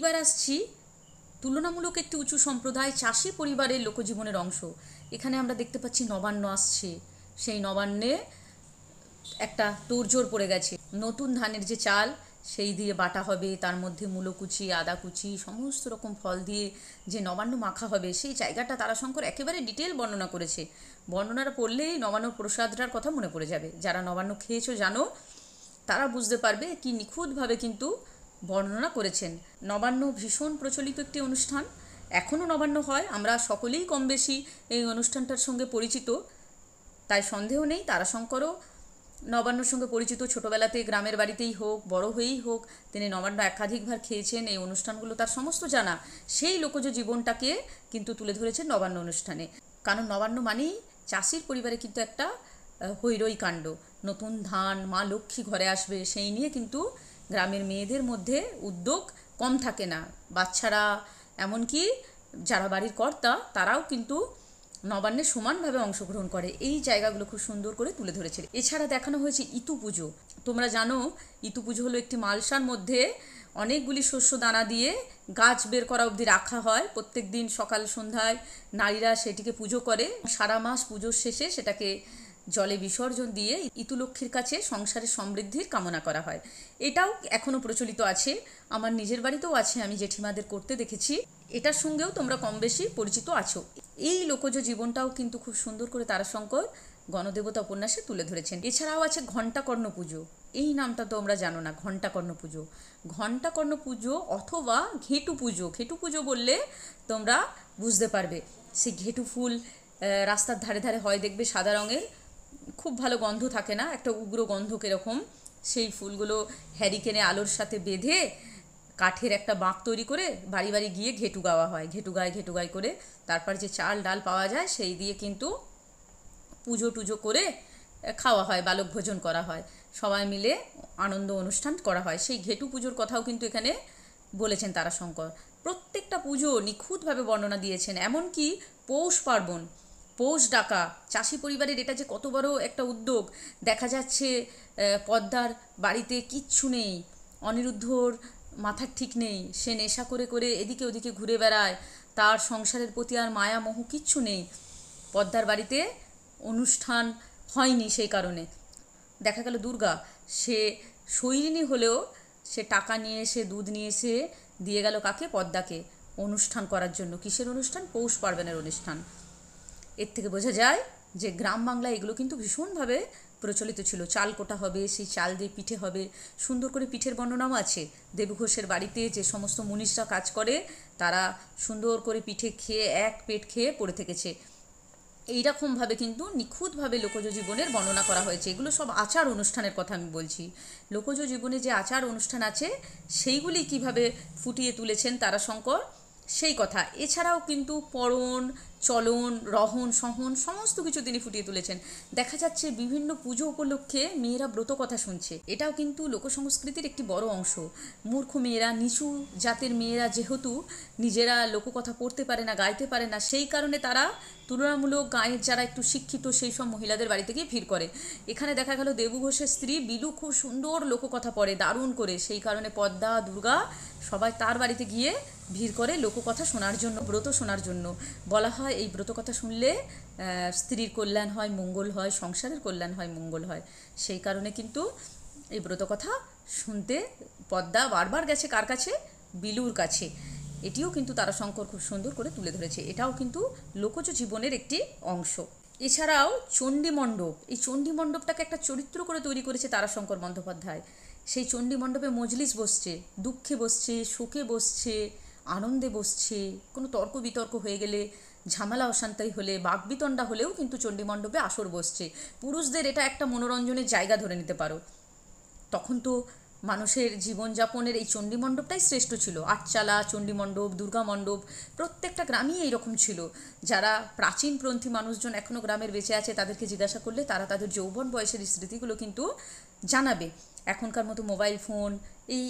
এবার আসছি তুলনামূলক একটি উঁচু সম্প্রদায় চাষি পরিবারের লোকজীবনের অংশ এখানে আমরা দেখতে পাচ্ছি নবান্ন আসছে সেই নবান্নে একটা তোরজোর পড়ে গেছে নতুন ধানের যে চাল সেই দিয়ে বাটা হবে তার মধ্যে মূলো কুচি আদা কুচি সমস্ত রকম ফল দিয়ে যে নবান্ন মাখা হবে সেই জায়গাটা তারাশঙ্কর একেবারে ডিটেল বর্ণনা করেছে বর্ণনাটা পড়লেই নবান্ন প্রসাদটার কথা মনে পড়ে যাবে যারা নবান্ন খেয়েছো জানো তারা বুঝতে পারবে কি নিখুঁতভাবে কিন্তু বর্ণনা করেছেন নবান্ন ভীষণ প্রচলিত একটি অনুষ্ঠান এখনও নবান্ন হয় আমরা সকলেই কম বেশি এই অনুষ্ঠানটার সঙ্গে পরিচিত তাই সন্দেহ নেই তারাশঙ্করও নবান্নর সঙ্গে পরিচিত ছোটবেলাতে গ্রামের বাড়িতেই হোক বড় হয়েই হোক তিনি নবান্ন একাধিকবার খেয়েছেন এই অনুষ্ঠানগুলো তার সমস্ত জানা সেই লোকজ জীবনটাকে কিন্তু তুলে ধরেছেন নবান্ন অনুষ্ঠানে কারণ নবান্ন মানেই চাষির পরিবারে কিন্তু একটা হৈরই কাণ্ড নতুন ধান মা লক্ষ্মী ঘরে আসবে সেই নিয়ে কিন্তু গ্রামের মেয়েদের মধ্যে উদ্যোগ কম থাকে না বাচ্চারা এমনকি যারা বাড়ির কর্তা তারাও কিন্তু নবান্নে সমানভাবে অংশগ্রহণ করে এই জায়গাগুলো খুব সুন্দর করে তুলে ধরেছে এছাড়া দেখানো হয়েছে ইতু পুজো তোমরা জানো ইতু পুজো হলো একটি মালসার মধ্যে অনেকগুলি শস্য দানা দিয়ে গাছ বের করা অবধি রাখা হয় প্রত্যেক দিন সকাল সন্ধ্যায় নারীরা সেটিকে পুজো করে সারা মাস পুজোর শেষে সেটাকে জলে বিসর্জন দিয়ে ইতুলক্ষ্মীর কাছে সংসারের সমৃদ্ধির কামনা করা হয় এটাও এখনও প্রচলিত আছে আমার নিজের বাড়িতেও আছে আমি জেঠিমাদের করতে দেখেছি এটার সঙ্গেও তোমরা কম বেশি পরিচিত আছো এই লোকজ জীবনটাও কিন্তু খুব সুন্দর করে তারাশঙ্কর গণদেবতা উপন্যাসে তুলে ধরেছেন এছাড়াও আছে ঘণ্টাকর্ণ পুজো এই নামটা তোমরা জানো না ঘণ্টাকর্ণ পুজো ঘণ্টাকর্ণ পুজো অথবা ঘেটু পুজো ঘেটু পুজো বললে তোমরা বুঝতে পারবে সেই ঘেটু ফুল রাস্তার ধারে ধারে হয় দেখবে সাদা রঙের খুব ভালো গন্ধ থাকে না একটা উগ্র গন্ধ কীরকম সেই ফুলগুলো হ্যারিকেনে আলোর সাথে বেঁধে কাঠের একটা বাঁক তৈরি করে বাড়ি বাড়ি গিয়ে ঘেটু গাওয়া হয় ঘেটু গায়ে ঘেটু গায়ে করে তারপর যে চাল ডাল পাওয়া যায় সেই দিয়ে কিন্তু পুজো টুজো করে খাওয়া হয় বালক ভোজন করা হয় সবাই মিলে আনন্দ অনুষ্ঠান করা হয় সেই ঘেটু পুজোর কথাও কিন্তু এখানে বলেছেন তারাশঙ্কর প্রত্যেকটা পুজো নিখুঁতভাবে বর্ণনা দিয়েছেন এমনকি পৌষ পার্বণ পৌষ ডাকা চাষি পরিবারের এটা যে কত বড় একটা উদ্যোগ দেখা যাচ্ছে পদ্মার বাড়িতে কিচ্ছু নেই অনিরুদ্ধর মাথার ঠিক নেই সে নেশা করে করে এদিকে ওদিকে ঘুরে বেড়ায় তার সংসারের প্রতি আর মায়া মোহ কিচ্ছু নেই পদ্মার বাড়িতে অনুষ্ঠান হয়নি সেই কারণে দেখা গেল দুর্গা সে শৈরিনী হলেও সে টাকা নিয়ে এসে দুধ নিয়ে এসে দিয়ে গেল কাকে পদ্মাকে অনুষ্ঠান করার জন্য কিসের অনুষ্ঠান পৌষ পার্বণের অনুষ্ঠান এর থেকে বোঝা যায় যে গ্রাম বাংলা এগুলো কিন্তু ভীষণভাবে প্রচলিত ছিল চাল কোটা হবে সেই চাল দিয়ে পিঠে হবে সুন্দর করে পিঠের বর্ণনাও আছে দেবঘোষের বাড়িতে যে সমস্ত মুনিশরা কাজ করে তারা সুন্দর করে পিঠে খেয়ে এক পেট খেয়ে পড়ে থেকেছে এইরকমভাবে কিন্তু নিখুঁতভাবে লোকজ জীবনের বর্ণনা করা হয়েছে এগুলো সব আচার অনুষ্ঠানের কথা আমি বলছি লোকজ জীবনে যে আচার অনুষ্ঠান আছে সেইগুলি কিভাবে ফুটিয়ে তুলেছেন তারা শঙ্কর সেই কথা এছাড়াও কিন্তু পরণ চলন রহন সহন সমস্ত কিছু তিনি ফুটিয়ে তুলেছেন দেখা যাচ্ছে বিভিন্ন পুজো উপলক্ষে মেয়েরা ব্রত কথা শুনছে এটাও কিন্তু লোকসংস্কৃতির একটি বড় অংশ মূর্খ মেয়েরা নিচু জাতের মেয়েরা যেহেতু নিজেরা লোককথা পড়তে পারে না গাইতে পারে না সেই কারণে তারা তুলনামূলক গায়ের যারা একটু শিক্ষিত সেই সব মহিলাদের বাড়িতে গিয়ে ভিড় করে এখানে দেখা গেল দেবু ঘোষের স্ত্রী বিলু খুব সুন্দর লোককথা পড়ে দারুণ করে সেই কারণে পদ্মা দুর্গা সবাই তার বাড়িতে গিয়ে ভিড় করে লোককথা শোনার জন্য ব্রত শোনার জন্য বলা হয় এই ব্রত কথা শুনলে স্ত্রীর কল্যাণ হয় মঙ্গল হয় সংসারের কল্যাণ হয় মঙ্গল হয় সেই কারণে কিন্তু এই ব্রত কথা শুনতে পদ্মা বারবার গেছে কার কাছে বিলুর কাছে এটিও কিন্তু তারাশঙ্কর খুব সুন্দর করে তুলে ধরেছে এটাও কিন্তু লোকজ জীবনের একটি অংশ এছাড়াও চণ্ডীমণ্ডপ এই চণ্ডীমণ্ডপটাকে একটা চরিত্র করে তৈরি করেছে তারাশঙ্কর বন্দ্যোপাধ্যায় সেই চণ্ডীমণ্ডপে মজলিস বসছে দুঃখে বসছে শোকে বসছে আনন্দে বসছে কোনো তর্ক বিতর্ক হয়ে গেলে ঝামেলা অশান্তি হলে বাঘবিতণ্ডা হলেও কিন্তু চণ্ডীমণ্ডপে আসর বসছে পুরুষদের এটা একটা মনোরঞ্জনের জায়গা ধরে নিতে পারো তখন তো মানুষের জীবনযাপনের এই চণ্ডীমণ্ডপটাই শ্রেষ্ঠ ছিল আটচালা চণ্ডীমণ্ডপ দুর্গামণ্ডপ প্রত্যেকটা গ্রামই এইরকম ছিল যারা প্রন্থী মানুষজন এখনও গ্রামের বেঁচে আছে তাদেরকে জিজ্ঞাসা করলে তারা তাদের যৌবন বয়সের স্মৃতিগুলো কিন্তু জানাবে এখনকার মতো মোবাইল ফোন এই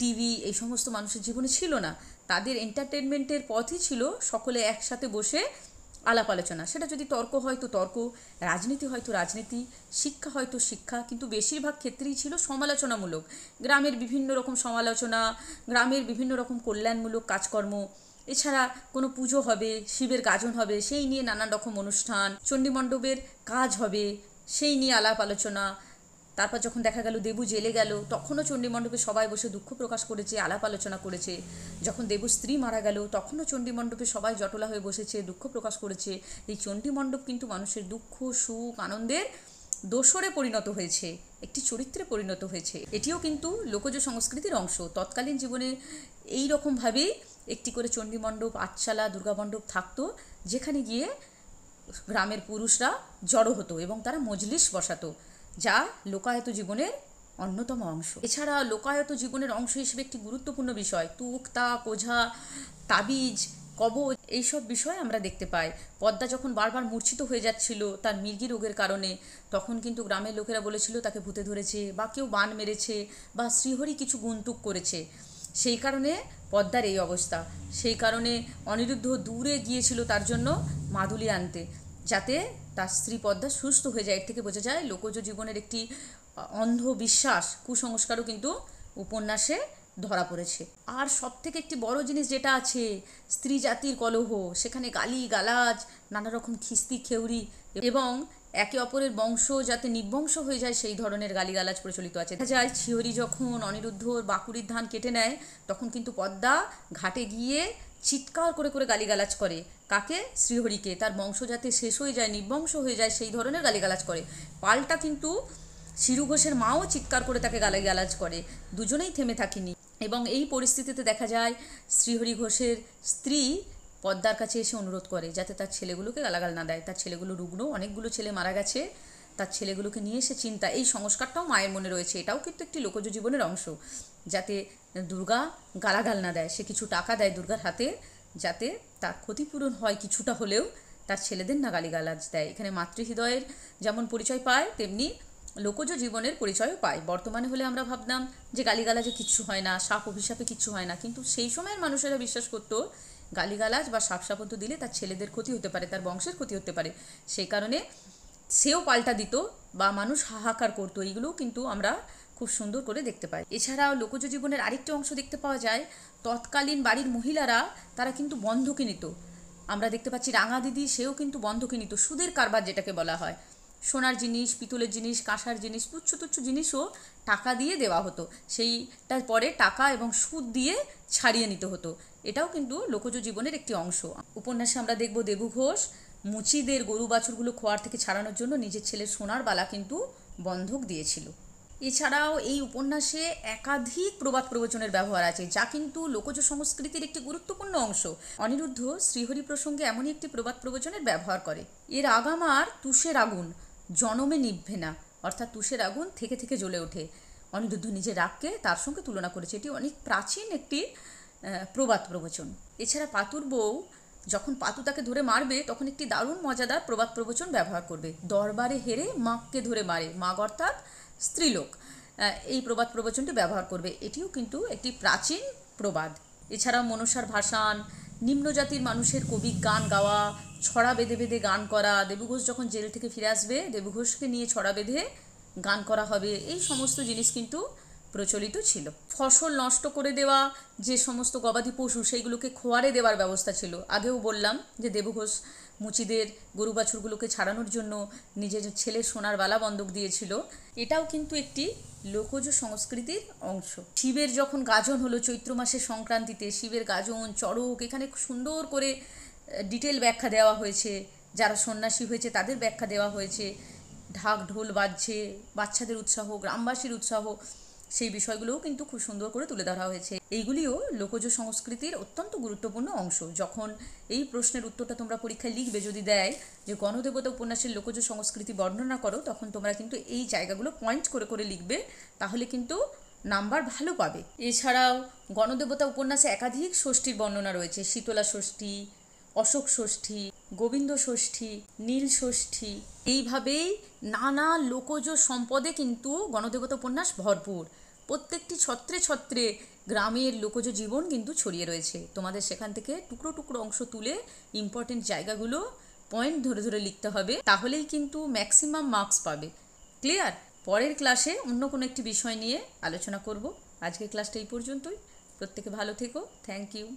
টিভি এই সমস্ত মানুষের জীবনে ছিল না তাদের এন্টারটেনমেন্টের পথই ছিল সকলে একসাথে বসে আলাপ আলোচনা সেটা যদি তর্ক হয় তো তর্ক রাজনীতি হয়তো রাজনীতি শিক্ষা হয়তো শিক্ষা কিন্তু বেশিরভাগ ক্ষেত্রেই ছিল সমালোচনামূলক গ্রামের বিভিন্ন রকম সমালোচনা গ্রামের বিভিন্ন রকম কল্যাণমূলক কাজকর্ম এছাড়া কোনো পুজো হবে শিবের গাজন হবে সেই নিয়ে নানান রকম অনুষ্ঠান চণ্ডীমণ্ডপের কাজ হবে সেই নিয়ে আলাপ আলোচনা তারপর যখন দেখা গেল দেবু জেলে গেল তখনও চণ্ডীমণ্ডপে সবাই বসে দুঃখ প্রকাশ করেছে আলাপ আলোচনা করেছে যখন দেবুর স্ত্রী মারা গেল তখনও চণ্ডীমণ্ডপে সবাই জটলা হয়ে বসেছে দুঃখ প্রকাশ করেছে এই চণ্ডীমণ্ডপ কিন্তু মানুষের দুঃখ সুখ আনন্দের দোসরে পরিণত হয়েছে একটি চরিত্রে পরিণত হয়েছে এটিও কিন্তু লোকজ সংস্কৃতির অংশ তৎকালীন জীবনে এই রকমভাবেই একটি করে চণ্ডীমণ্ডপ দুর্গা দুর্গামণ্ডপ থাকতো যেখানে গিয়ে গ্রামের পুরুষরা জড়ো হতো এবং তারা মজলিস বসাতো যা লোকায়ত জীবনের অন্যতম অংশ এছাড়া লোকায়ত জীবনের অংশ হিসেবে একটি গুরুত্বপূর্ণ বিষয় তুক তা কোঝা তাবিজ কবচ এইসব বিষয় আমরা দেখতে পাই পদ্মা যখন বারবার মূর্ছিত হয়ে যাচ্ছিল তার মির্গি রোগের কারণে তখন কিন্তু গ্রামের লোকেরা বলেছিল তাকে ভূতে ধরেছে বা কেউ বান মেরেছে বা শ্রীহরি কিছু গুন্তুক করেছে সেই কারণে পদ্মার এই অবস্থা সেই কারণে অনিরুদ্ধ দূরে গিয়েছিল তার জন্য মাদুলি আনতে যাতে তার স্ত্রী পদ্মা সুস্থ হয়ে যায় এর থেকে বোঝা যায় লোকজ জীবনের একটি অন্ধবিশ্বাস কুসংস্কারও কিন্তু উপন্যাসে ধরা পড়েছে আর সব থেকে একটি বড় জিনিস যেটা আছে স্ত্রী জাতির কলহ সেখানে গালি গালাজ নানা রকম খিস্তি খেউরি এবং একে অপরের বংশ যাতে নিবংশ হয়ে যায় সেই ধরনের গালিগালাজ প্রচলিত আছে দেখা যায় ছিহরি যখন অনিরুদ্ধ বাঁকুড়ির ধান কেটে নেয় তখন কিন্তু পদ্মা ঘাটে গিয়ে চিৎকার করে করে গালিগালাজ করে কাকে শ্রীহরিকে তার বংশ যাতে শেষ হয়ে যায় নির্বংশ হয়ে যায় সেই ধরনের গালিগালাজ করে পালটা কিন্তু শিরু ঘোষের মাও চিৎকার করে তাকে গালিগালাজ করে দুজনেই থেমে থাকিনি এবং এই পরিস্থিতিতে দেখা যায় শ্রীহরি ঘোষের স্ত্রী পদ্মার কাছে এসে অনুরোধ করে যাতে তার ছেলেগুলোকে গালাগাল না দেয় তার ছেলেগুলো রুগ্ন অনেকগুলো ছেলে মারা গেছে তার ছেলেগুলোকে নিয়ে এসে চিন্তা এই সংস্কারটাও মায়ের মনে রয়েছে এটাও কিন্তু একটি লোকজ জীবনের অংশ যাতে দুর্গা গালাগাল না দেয় সে কিছু টাকা দেয় দুর্গার হাতে যাতে তার ক্ষতিপূরণ হয় কিছুটা হলেও তার ছেলেদের না গালাজ দেয় এখানে মাতৃহৃদয়ের যেমন পরিচয় পায় তেমনি লোকজ জীবনের পরিচয়ও পায় বর্তমানে হলে আমরা ভাবতাম যে গালিগালাজে কিছু হয় না সাপ অভিশাপে কিছু হয় না কিন্তু সেই সময়ের মানুষেরা বিশ্বাস করতো গালিগালাজ বা সাপ সাপত্য দিলে তার ছেলেদের ক্ষতি হতে পারে তার বংশের ক্ষতি হতে পারে সেই কারণে সেও পাল্টা দিত বা মানুষ হাহাকার করতো এইগুলোও কিন্তু আমরা খুব সুন্দর করে দেখতে পায় এছাড়াও লোকজ জীবনের আরেকটি অংশ দেখতে পাওয়া যায় তৎকালীন বাড়ির মহিলারা তারা কিন্তু বন্ধকে নিত আমরা দেখতে পাচ্ছি রাঙা দিদি সেও কিন্তু বন্ধকে নিত সুদের কারবার যেটাকে বলা হয় সোনার জিনিস পিতলের জিনিস কাঁসার জিনিস তুচ্ছ তুচ্ছ জিনিসও টাকা দিয়ে দেওয়া হতো সেইটার পরে টাকা এবং সুদ দিয়ে ছাড়িয়ে নিতে হতো এটাও কিন্তু লোকজ জীবনের একটি অংশ উপন্যাসে আমরা দেখব দেবু ঘোষ মুচিদের গরু বাছুরগুলো খোয়ার থেকে ছাড়ানোর জন্য নিজের ছেলের সোনার বালা কিন্তু বন্ধক দিয়েছিল এছাড়াও এই উপন্যাসে একাধিক প্রবাদ প্রবচনের ব্যবহার আছে যা কিন্তু লোকজ সংস্কৃতির একটি গুরুত্বপূর্ণ অংশ অনিরুদ্ধ শ্রীহরি প্রসঙ্গে এমনই একটি প্রবাদ প্রবচনের ব্যবহার করে এর আর তুষের আগুন জনমে নিভবে না অর্থাৎ তুষের আগুন থেকে থেকে জ্বলে ওঠে অনিরুদ্ধ নিজের রাগকে তার সঙ্গে তুলনা করেছে এটি অনেক প্রাচীন একটি প্রবাদ প্রবচন এছাড়া পাতুর বউ যখন পাতু তাকে ধরে মারবে তখন একটি দারুণ মজাদার প্রবাদ প্রবচন ব্যবহার করবে দরবারে হেরে মাককে ধরে মারে মাগ অর্থাৎ স্ত্রীলোক এই প্রবাদ প্রবচনটি ব্যবহার করবে এটিও কিন্তু একটি প্রাচীন প্রবাদ এছাড়াও মনসার ভাসান নিম্নজাতির মানুষের কবি গান গাওয়া ছড়া বেঁধে বেঁধে গান করা দেবঘোষ যখন জেল থেকে ফিরে আসবে দেবুঘোষকে নিয়ে ছড়া বেঁধে গান করা হবে এই সমস্ত জিনিস কিন্তু প্রচলিত ছিল ফসল নষ্ট করে দেওয়া যে সমস্ত গবাদি পশু সেইগুলোকে খোয়ারে দেওয়ার ব্যবস্থা ছিল আগেও বললাম যে দেবঘোষ মুচিদের গরু বাছুরগুলোকে ছাড়ানোর জন্য নিজের ছেলে সোনার বালা বন্ধক দিয়েছিল এটাও কিন্তু একটি লোকজ সংস্কৃতির অংশ শিবের যখন গাজন হলো চৈত্র মাসের সংক্রান্তিতে শিবের গাজন চড়ক এখানে সুন্দর করে ডিটেল ব্যাখ্যা দেওয়া হয়েছে যারা সন্ন্যাসী হয়েছে তাদের ব্যাখ্যা দেওয়া হয়েছে ঢাক ঢোল বাজছে বাচ্চাদের উৎসাহ গ্রামবাসীর উৎসাহ সেই বিষয়গুলোও কিন্তু খুব সুন্দর করে তুলে ধরা হয়েছে এইগুলিও লোকজ সংস্কৃতির অত্যন্ত গুরুত্বপূর্ণ অংশ যখন এই প্রশ্নের উত্তরটা তোমরা পরীক্ষায় লিখবে যদি দেয় যে গণদেবতা উপন্যাসের লোকজ সংস্কৃতি বর্ণনা করো তখন তোমরা কিন্তু এই জায়গাগুলো পয়েন্ট করে করে লিখবে তাহলে কিন্তু নাম্বার ভালো পাবে এছাড়াও গণদেবতা উপন্যাসে একাধিক ষষ্ঠীর বর্ণনা রয়েছে শীতলা ষষ্ঠী অশোক ষষ্ঠী গোবিন্দ ষষ্ঠী নীল ষষ্ঠী এইভাবেই নানা লোকজ সম্পদে কিন্তু গণদেগত উপন্যাস ভরপুর প্রত্যেকটি ছত্রে ছত্রে গ্রামের লোকজ জীবন কিন্তু ছড়িয়ে রয়েছে তোমাদের সেখান থেকে টুকরো টুকরো অংশ তুলে ইম্পর্টেন্ট জায়গাগুলো পয়েন্ট ধরে ধরে লিখতে হবে তাহলেই কিন্তু ম্যাক্সিমাম মার্কস পাবে ক্লিয়ার পরের ক্লাসে অন্য কোনো একটি বিষয় নিয়ে আলোচনা করব আজকের ক্লাসটা এই পর্যন্তই প্রত্যেকে ভালো থেকো থ্যাংক ইউ